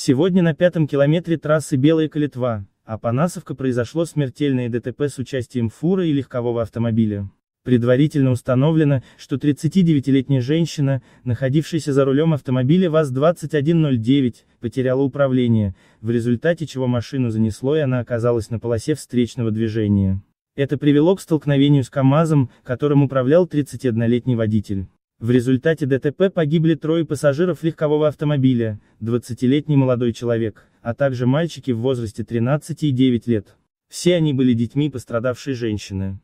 Сегодня на пятом километре трассы Белая Калитва, Апанасовка произошло смертельное ДТП с участием фуры и легкового автомобиля. Предварительно установлено, что 39-летняя женщина, находившаяся за рулем автомобиля ВАЗ-2109, потеряла управление, в результате чего машину занесло и она оказалась на полосе встречного движения. Это привело к столкновению с КАМАЗом, которым управлял 31-летний водитель. В результате ДТП погибли трое пассажиров легкового автомобиля, 20-летний молодой человек, а также мальчики в возрасте 13 и 9 лет. Все они были детьми пострадавшей женщины.